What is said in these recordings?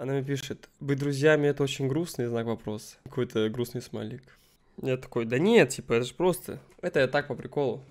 Она мне пишет, быть друзьями это очень грустный знак вопрос, Какой-то грустный смайлик. Я такой, да нет, типа, это же просто. Это я так по приколу.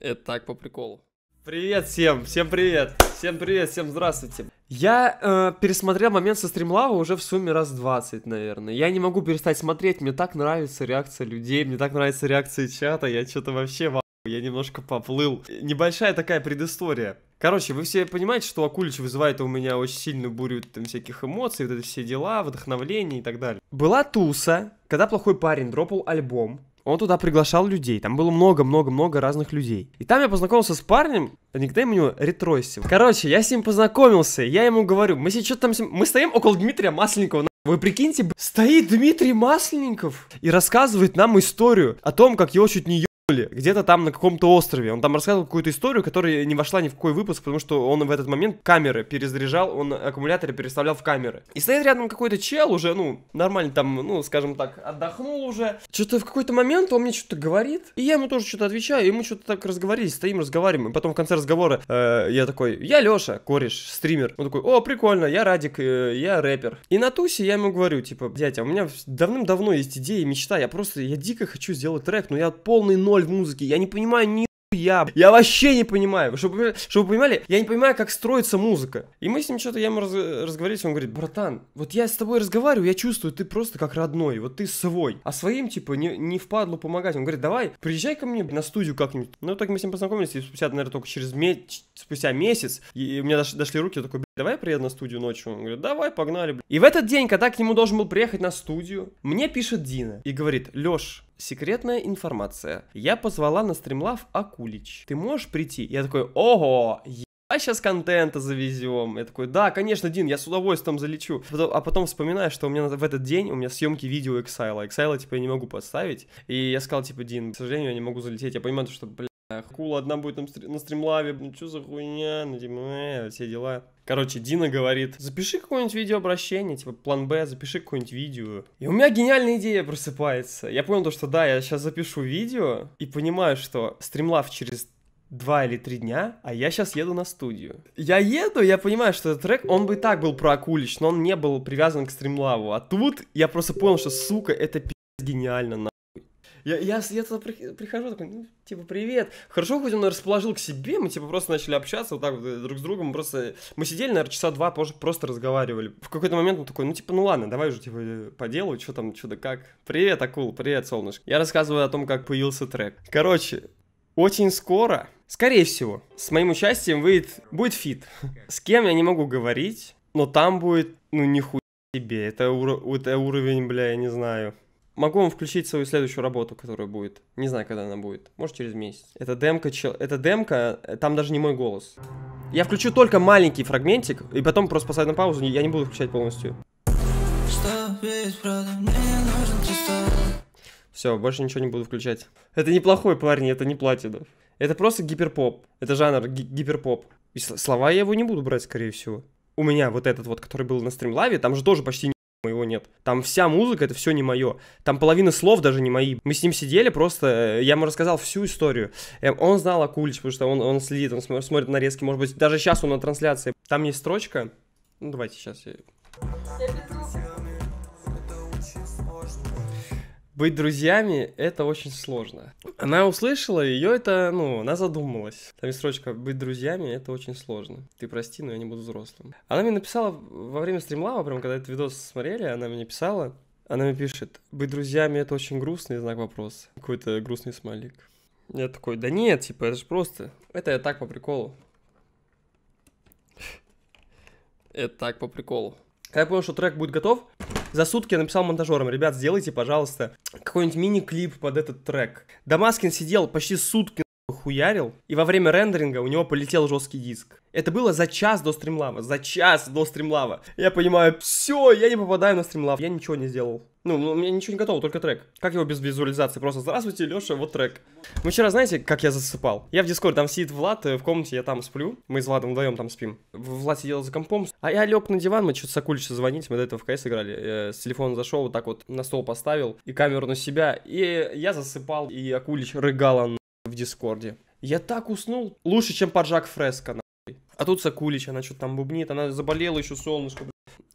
Это так по приколу. Привет всем, всем привет, всем привет, всем здравствуйте. Я э, пересмотрел момент со стримлава уже в сумме раз 20, наверное. Я не могу перестать смотреть, мне так нравится реакция людей, мне так нравится реакция чата, я что-то вообще в... я немножко поплыл. Небольшая такая предыстория. Короче, вы все понимаете, что Акулич вызывает у меня очень сильную бурю там, всяких эмоций, вот это все дела, вдохновление и так далее. Была туса, когда плохой парень дропал альбом, он туда приглашал людей. Там было много-много-много разных людей. И там я познакомился с парнем, а никнейм у него Ретройсев. Короче, я с ним познакомился, я ему говорю, мы сейчас там... Мы стоим около Дмитрия Масленникова, вы прикиньте, стоит Дмитрий Масленников и рассказывает нам историю о том, как его чуть не где-то там на каком-то острове. Он там рассказывал какую-то историю, которая не вошла ни в какой выпуск, потому что он в этот момент камеры перезаряжал, он аккумуляторы переставлял в камеры. И стоит рядом какой-то чел уже, ну, нормально там, ну, скажем так, отдохнул уже. Что-то в какой-то момент он мне что-то говорит, и я ему тоже что-то отвечаю, и мы что-то так разговорились, стоим, разговариваем. И потом в конце разговора э, я такой, я Лёша, кореш, стример. Он такой, о, прикольно, я Радик, э, я рэпер. И на тусе я ему говорю, типа, дядя, у меня давным-давно есть идея и мечта, я просто, я дико хочу сделать трек, но я полный ноль соль в музыке, я не понимаю ни я, я вообще не понимаю, чтобы, чтобы вы понимали, я не понимаю, как строится музыка. И мы с ним что-то, я ему раз, разговорились, он говорит, братан, вот я с тобой разговариваю, я чувствую, ты просто как родной, вот ты свой. А своим, типа, не, не впадлу помогать. Он говорит, давай, приезжай ко мне на студию как-нибудь. Ну, так мы с ним познакомились, и спустя, наверное, только через месяц, спустя месяц, и, и у меня дош, дошли руки, я такой, давай я приеду на студию ночью? Он говорит, давай, погнали. И в этот день, когда к нему должен был приехать на студию, мне пишет Дина и говорит, Леш, секретная информация. Я позвала на стримлав Акулич. Ты можешь прийти? Я такой, ого, а сейчас контента завезем. Я такой, да, конечно, Дин, я с удовольствием залечу. А потом вспоминаю, что у меня в этот день у меня съемки видео Exile. Exile, типа, я не могу подставить. И я сказал, типа, Дин, к сожалению, я не могу залететь. Я понимаю, что, блин, Хула одна будет на стримлаве, ну что за хуйня, ну типа, э, все дела. Короче, Дина говорит, запиши какое-нибудь видеообращение, типа план Б, запиши какое-нибудь видео. И у меня гениальная идея просыпается. Я понял то, что да, я сейчас запишу видео и понимаю, что стримлав через два или три дня, а я сейчас еду на студию. Я еду, я понимаю, что этот трек, он бы и так был про Акулич, но он не был привязан к стримлаву. А тут я просто понял, что, сука, это пи*** гениально, на я, я, я туда прихожу, такой, ну, типа, привет. Хорошо, хоть он расположил к себе, мы, типа, просто начали общаться вот так вот э, друг с другом, просто... Мы сидели, наверное, часа два, позже просто разговаривали. В какой-то момент он такой, ну, типа, ну ладно, давай уже, типа, э, по делу, что там, что то как. Привет, Акул, привет, солнышко. Я рассказываю о том, как появился трек. Короче, очень скоро, скорее всего, с моим участием выйдет, будет фит. С кем я не могу говорить, но там будет, ну, нихуя себе. Это, уро- это уровень, бля, я не знаю. Могу вам включить свою следующую работу, которая будет. Не знаю, когда она будет. Может, через месяц. Это демка, чел... это демка, э, там даже не мой голос. Я включу только маленький фрагментик, и потом просто поставлю на паузу, я не буду включать полностью. Все, больше ничего не буду включать. Это неплохой, парни, это не платина. Это просто гиперпоп. Это жанр ги гиперпоп. И слова я его не буду брать, скорее всего. У меня вот этот вот, который был на стримлаве, там же тоже почти моего нет. Там вся музыка, это все не мое. Там половина слов даже не мои. Мы с ним сидели просто, э, я ему рассказал всю историю. Эм, он знал Акулич, потому что он, он следит, он смотрит нарезки. Может быть, даже сейчас он на трансляции. Там есть строчка. Ну, давайте сейчас я быть друзьями это очень сложно. Она услышала, ее это, ну, она задумалась. Там есть строчка «Быть друзьями это очень сложно». Ты прости, но я не буду взрослым. Она мне написала во время стримлава, прям когда этот видос смотрели, она мне писала, она мне пишет, быть друзьями это очень грустный знак вопроса. Какой-то грустный смайлик. Я такой, да нет, типа, это же просто. Это я так по приколу. Это так по приколу. Когда я понял, что трек будет готов, за сутки я написал монтажерам, ребят, сделайте, пожалуйста, какой-нибудь мини-клип под этот трек. Дамаскин сидел почти сутки хуярил, и во время рендеринга у него полетел жесткий диск. Это было за час до стримлава, за час до стримлава. Я понимаю, все, я не попадаю на стримлав, я ничего не сделал. Ну, ну, у меня ничего не готово, только трек. Как его без визуализации? Просто здравствуйте, Леша, вот трек. Мы вчера, знаете, как я засыпал? Я в дискорде там сидит Влад, э, в комнате я там сплю. Мы с Владом вдвоем там спим. Влад сидел за компом. А я лег на диван, мы что-то Сакулича звонить, мы до этого в КС играли. Я э, с телефона зашел, вот так вот на стол поставил и камеру на себя. И я засыпал, и Акулич рыгал в Дискорде. Я так уснул, лучше, чем поджак фреска, нахуй. А тут Сакулич, она что-то там бубнит, она заболела еще солнышко,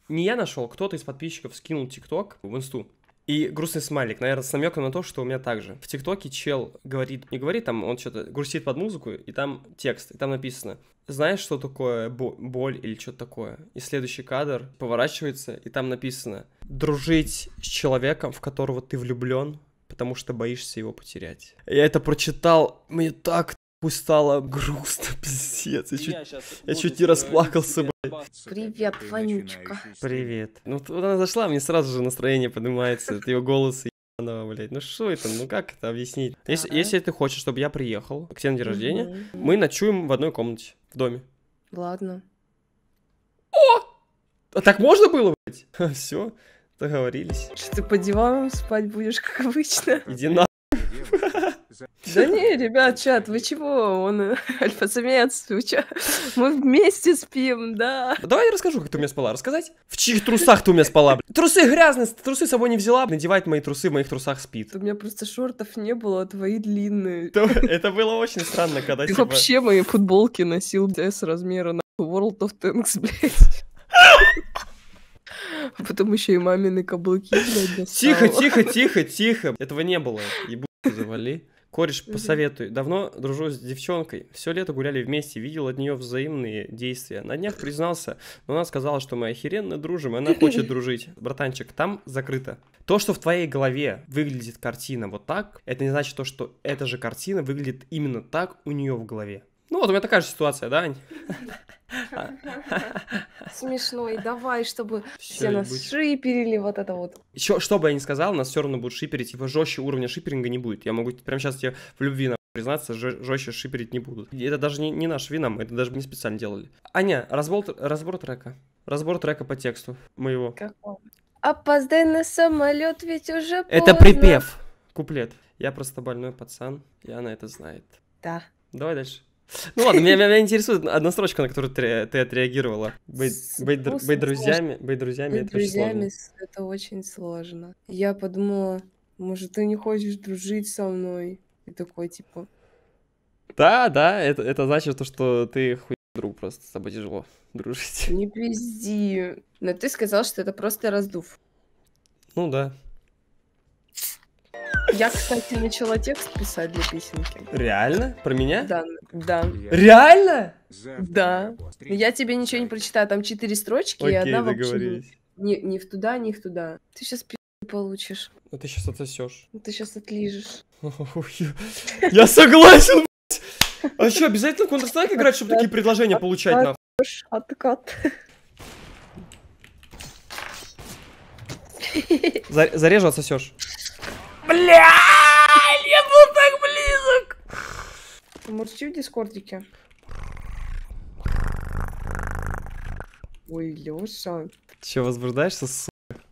не я нашел, кто-то из подписчиков скинул ТикТок в инсту. И грустный смайлик, наверное, с намеком на то, что у меня также. В ТикТоке чел говорит, не говорит, там он что-то грустит под музыку, и там текст, и там написано, знаешь, что такое бо- боль или что-то такое? И следующий кадр поворачивается, и там написано, дружить с человеком, в которого ты влюблен, потому что боишься его потерять. Я это прочитал, мне так пусть стало грустно, пиздец. Я, чуть, я чуть не расплакался, блядь. Привет, Ванючка. Привет. Ну, вот она зашла, мне сразу же настроение поднимается от ее голоса ебаного, блядь. Ну что это, ну как это объяснить? Если, если ты хочешь, чтобы я приехал к тебе на день рождения, мы ночуем в одной комнате в доме. Ладно. О! А так можно было, блядь? Все, договорились. Что ты по диванам спать будешь, как обычно? Иди на да не, ребят, чат, вы чего? Он э, альфа-самец, мы вместе спим, да. Давай я расскажу, как ты у меня спала. Рассказать? В чьих трусах ты у меня спала? Трусы грязные, трусы с собой не взяла. Надевать мои трусы в моих трусах спит. У меня просто шортов не было, а твои длинные. Это было очень странно, когда... Ты типа, вообще мои футболки носил с размера на World of Tanks, блядь. А потом еще и мамины каблуки, блядь, Тихо, тихо, тихо, тихо. Этого не было. Ебу завали. Кореш, угу. посоветуй. Давно дружу с девчонкой. Все лето гуляли вместе, видел от нее взаимные действия. На днях признался, но она сказала, что мы охеренно дружим, и она хочет дружить. Братанчик, там закрыто. То, что в твоей голове выглядит картина вот так, это не значит то, что эта же картина выглядит именно так у нее в голове. Ну вот у меня такая же ситуация, да, Ань? и давай, чтобы все нас шиперили, вот это вот. Еще, что бы я ни сказал, нас все равно будут шиперить, его типа, жестче уровня шиперинга не будет. Я могу прямо сейчас тебе в любви на признаться, жестче шиперить не будут. Это даже не, не наш вина, мы это даже не специально делали. Аня, разбор, разбор трека. Разбор трека по тексту моего. Какого? Опоздай на самолет, ведь уже поздно. Это припев, куплет. Я просто больной пацан, и она это знает. Да. Давай дальше. Ну ладно, меня, меня интересует одна строчка, на которую ты, ты отреагировала. Быть, быть, др, быть друзьями, быть друзьями, быть это друзьями очень сложно. это очень сложно. Я подумала, может, ты не хочешь дружить со мной? И такой, типа... Да, да, это, это значит то, что ты хуй друг, просто с тобой тяжело дружить. Не пизди. Но ты сказал, что это просто раздув. Ну да. Я, кстати, начала текст писать для песенки. Реально? Про меня? Да. да. Реально? Да. Я тебе ничего не прочитаю, там четыре строчки, Окей, и одна вообще не, не в туда, не в туда. Ты сейчас пи*** получишь. А ты сейчас отсосешь. Ну, ты сейчас отлижешь. Я согласен, А что, обязательно в Counter-Strike играть, чтобы такие предложения получать, нахуй? Откат. Зарежу, отсосешь. Бля! Я был так близок! Мурчи в дискордике. Ой, Лёша. Ты чё, возбуждаешься, сука?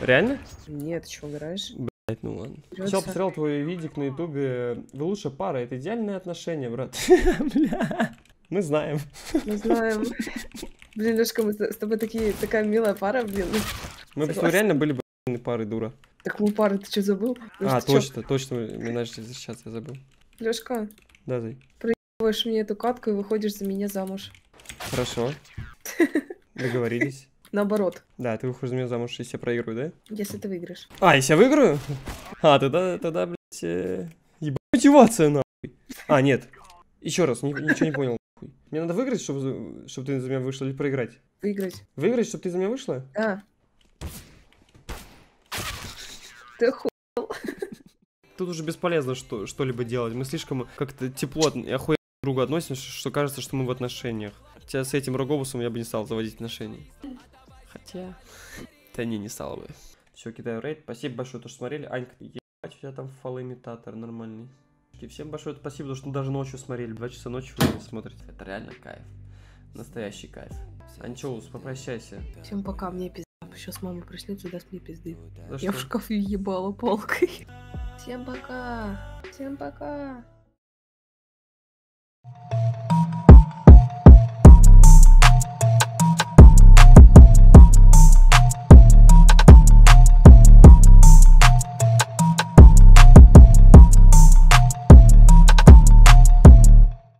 Реально? Нет, чё, умираешь? Блять, ну ладно. Сначала посмотрел твой видик на ютубе. Вы лучше пара, это идеальные отношения, брат. Бля. Мы знаем. Мы знаем. Блин, Лёшка, мы с тобой такие, такая милая пара, блин. Мы просто реально были бы пары, дура. Так лупары, ты что забыл? Может, а, точно, чё? точно, мы начали защищаться, я забыл. Лешка. Да, зай. Проигрываешь мне эту катку и выходишь за меня замуж. Хорошо. Договорились. Наоборот. Да, ты выходишь за меня замуж, если я проиграю, да? Если ты выиграешь. А, если я выиграю? А, тогда, тогда, блядь, э... ебать мотивация, нахуй. А, нет. Еще раз, ни, ничего не понял. Мне надо выиграть, чтобы, чтобы ты за меня вышла, или проиграть? Выиграть. Выиграть, чтобы ты за меня вышла? Да. Ты хуй. Тут уже бесполезно что- что-либо делать. Мы слишком как-то тепло и охуенно друг другу относимся, что кажется, что мы в отношениях. Хотя с этим Рогобусом я бы не стал заводить отношения, Хотя... Да не, не стал бы. Все, кидаю рейд. Спасибо большое, то, что смотрели. Анька, ебать, у тебя там фалоимитатор нормальный. И всем большое спасибо, что даже ночью смотрели. Два часа ночи вы смотрите. Это реально кайф. Настоящий кайф. Анчоус, попрощайся. Всем пока, мне пиздец сейчас мама проснется, даст мне пизды. Ну За Я что? в шкаф ебала полкой. Всем пока! Всем пока!